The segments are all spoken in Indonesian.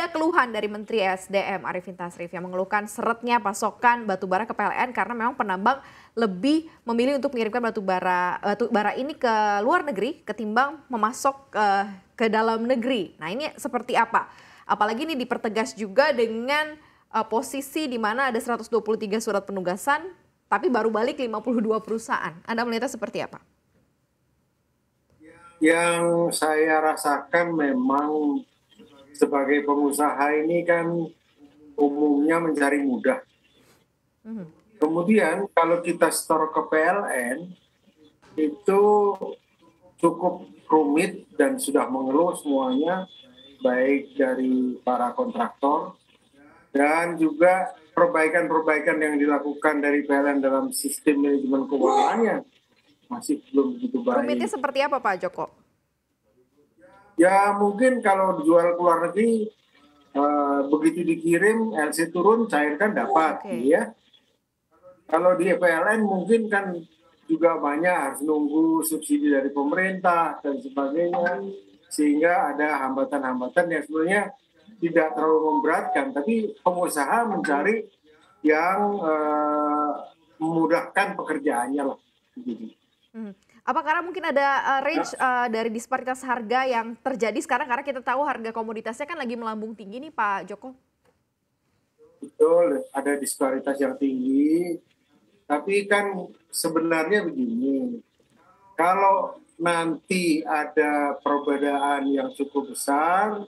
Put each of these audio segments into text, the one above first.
Ada keluhan dari Menteri SDM Arifin Tasrif yang mengeluhkan seretnya pasokan batubara ke PLN karena memang penambang lebih memilih untuk mengirimkan batubara eh, bara ini ke luar negeri ketimbang memasok ke, eh, ke dalam negeri. Nah ini seperti apa? Apalagi ini dipertegas juga dengan uh, posisi di mana ada 123 surat penugasan tapi baru balik 52 perusahaan. Anda melihatnya seperti apa? Yang saya rasakan memang sebagai pengusaha ini kan umumnya mencari mudah. Hmm. Kemudian kalau kita store ke PLN itu cukup rumit dan sudah mengeluh semuanya baik dari para kontraktor dan juga perbaikan-perbaikan yang dilakukan dari PLN dalam sistem manajemen keuangannya masih belum begitu baik. Rumitnya seperti apa Pak Joko? Ya mungkin kalau dijual ke luar negeri uh, begitu dikirim LC turun cairkan dapat, oh, okay. Gitu ya. Kalau di PLN mungkin kan juga banyak harus nunggu subsidi dari pemerintah dan sebagainya sehingga ada hambatan-hambatan yang sebenarnya tidak terlalu memberatkan, tapi pengusaha mencari yang uh, memudahkan pekerjaannya lah. Gitu. Hmm. Apa karena mungkin ada uh, range uh, dari disparitas harga yang terjadi sekarang karena kita tahu harga komoditasnya kan lagi melambung tinggi nih Pak Joko? Betul, ada disparitas yang tinggi. Tapi kan sebenarnya begini, kalau nanti ada perbedaan yang cukup besar,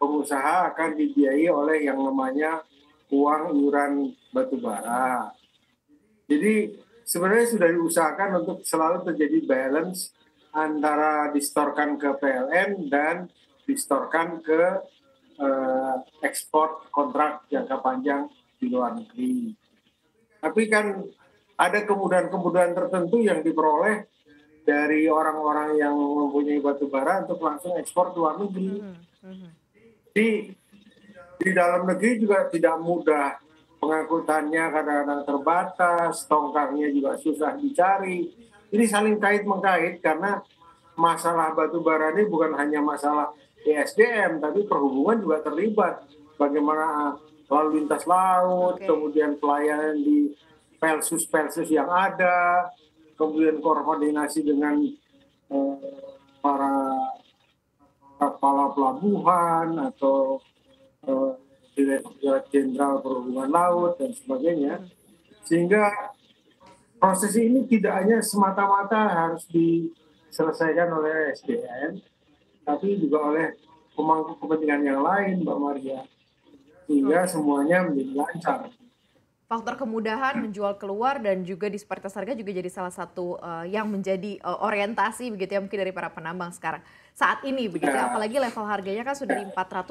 pengusaha akan dibiayai oleh yang namanya uang iuran batubara. Jadi sebenarnya sudah diusahakan untuk selalu terjadi balance antara distorkan ke PLN dan distorkan ke eh, ekspor kontrak jangka panjang di luar negeri. Tapi kan ada kemudahan-kemudahan tertentu yang diperoleh dari orang-orang yang mempunyai batu bara untuk langsung ekspor ke luar negeri. Hmm, hmm. Di di dalam negeri juga tidak mudah pengangkutannya kadang-kadang terbatas, tongkangnya juga susah dicari. Ini saling kait mengkait karena masalah batu bara ini bukan hanya masalah ESDM, tapi perhubungan juga terlibat. Bagaimana lalu lintas laut, okay. kemudian pelayanan di pelsus-pelsus yang ada, kemudian koordinasi dengan eh, para kepala pelabuhan atau eh, Direkturat Jenderal Perhubungan Laut dan sebagainya. Sehingga proses ini tidak hanya semata-mata harus diselesaikan oleh SDM, tapi juga oleh pemangku kepentingan yang lain, Mbak Maria. Sehingga semuanya menjadi lancar. Faktor kemudahan menjual keluar dan juga disparitas harga juga jadi salah satu uh, yang menjadi uh, orientasi begitu ya mungkin dari para penambang sekarang. Saat ini begitu ya, ya. apalagi level harganya kan sudah di 401 ya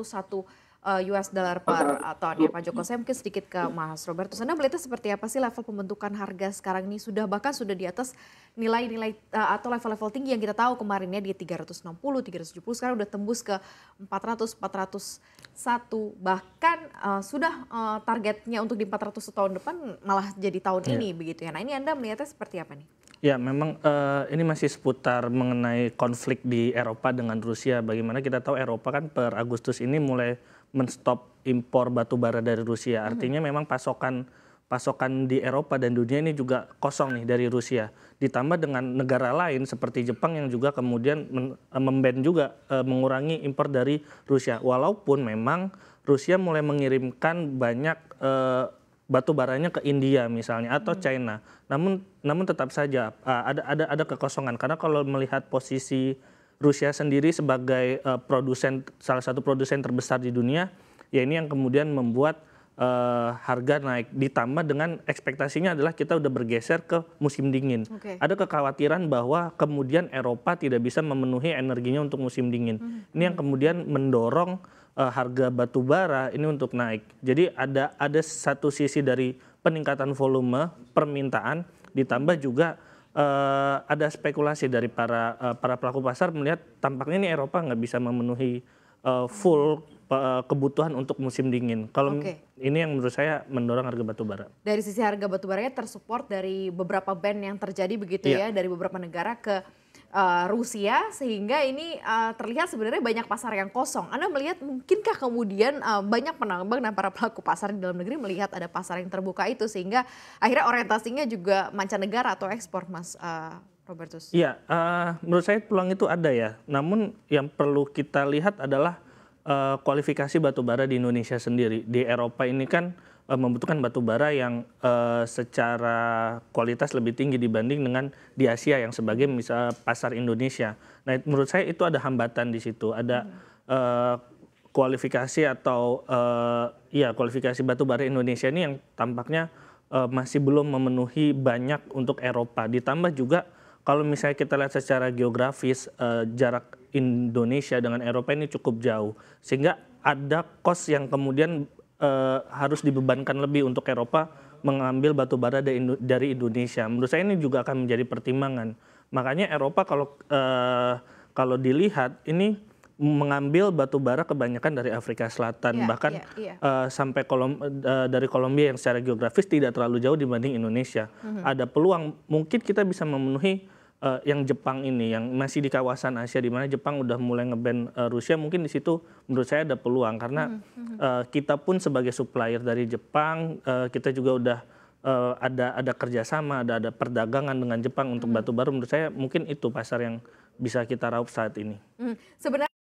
uh, eh, US dollar per ton ya Pak Joko. Saya mungkin sedikit ke Mas Robertus. Anda melihatnya seperti apa sih level pembentukan harga sekarang ini sudah bahkan sudah di atas nilai-nilai uh, atau level-level tinggi yang kita tahu kemarin ya di 360, 370 sekarang sudah tembus ke 400, 401 bahkan uh, sudah uh, targetnya untuk di 400 tahun depan malah jadi tahun ya. ini begitu ya. Nah, ini Anda melihatnya seperti apa nih? Ya, memang uh, ini masih seputar mengenai konflik di Eropa dengan Rusia. Bagaimana kita tahu Eropa kan per Agustus ini mulai menstop impor batu bara dari Rusia. Hmm. Artinya hmm. memang pasokan pasokan di Eropa dan dunia ini juga kosong nih dari Rusia. Ditambah dengan negara lain seperti Jepang yang juga kemudian eh, memban juga e, mengurangi impor dari Rusia. Walaupun memang Rusia mulai mengirimkan banyak e, batu baranya ke India misalnya atau hmm. China. Namun namun tetap saja ada ada ada kekosongan karena kalau melihat posisi Rusia sendiri sebagai uh, produsen salah satu produsen terbesar di dunia, ya ini yang kemudian membuat uh, harga naik ditambah dengan ekspektasinya adalah kita udah bergeser ke musim dingin. Okay. Ada kekhawatiran bahwa kemudian Eropa tidak bisa memenuhi energinya untuk musim dingin. Mm -hmm. Ini yang kemudian mendorong uh, harga batubara ini untuk naik. Jadi ada ada satu sisi dari peningkatan volume permintaan ditambah juga uh, ada spekulasi dari para uh, para pelaku pasar melihat tampaknya ini Eropa nggak bisa memenuhi uh, full uh, kebutuhan untuk musim dingin. Kalau okay. ini yang menurut saya mendorong harga batubara. Dari sisi harga batu baranya tersupport dari beberapa band yang terjadi begitu yeah. ya dari beberapa negara ke uh, Rusia sehingga ini uh, terlihat sebenarnya banyak pasar yang kosong. Anda melihat mungkinkah kemudian uh, banyak penambang dan para pelaku pasar di dalam negeri melihat ada pasar yang terbuka itu sehingga akhirnya orientasinya juga mancanegara atau ekspor, Mas uh, Robertus? Iya, uh, menurut saya peluang itu ada ya. Namun yang perlu kita lihat adalah uh, kualifikasi batubara di Indonesia sendiri. Di Eropa ini kan uh, membutuhkan batu bara yang uh, secara kualitas lebih tinggi dibanding dengan di Asia yang sebagai misal pasar Indonesia. Nah, menurut saya itu ada hambatan di situ, ada uh, kualifikasi atau uh, ya kualifikasi batu bara Indonesia ini yang tampaknya uh, masih belum memenuhi banyak untuk Eropa. Ditambah juga kalau misalnya kita lihat secara geografis uh, jarak Indonesia dengan Eropa ini cukup jauh, sehingga ada kos yang kemudian uh, harus dibebankan lebih untuk Eropa mengambil batu bara dari Indonesia. Menurut saya ini juga akan menjadi pertimbangan. Makanya Eropa kalau uh, kalau dilihat ini mengambil batu bara kebanyakan dari Afrika Selatan yeah, bahkan yeah, yeah. Uh, sampai kolom, uh, dari Kolombia yang secara geografis tidak terlalu jauh dibanding Indonesia. Mm -hmm. Ada peluang mungkin kita bisa memenuhi uh, yang Jepang ini yang masih di kawasan Asia di mana Jepang udah mulai ngeban uh, Rusia mungkin di situ menurut saya ada peluang karena uh, kita pun sebagai supplier dari Jepang uh, kita juga udah uh, ada ada kerjasama ada ada perdagangan dengan Jepang untuk hmm. batu bara menurut saya mungkin itu pasar yang bisa kita raup saat ini. Sebenarnya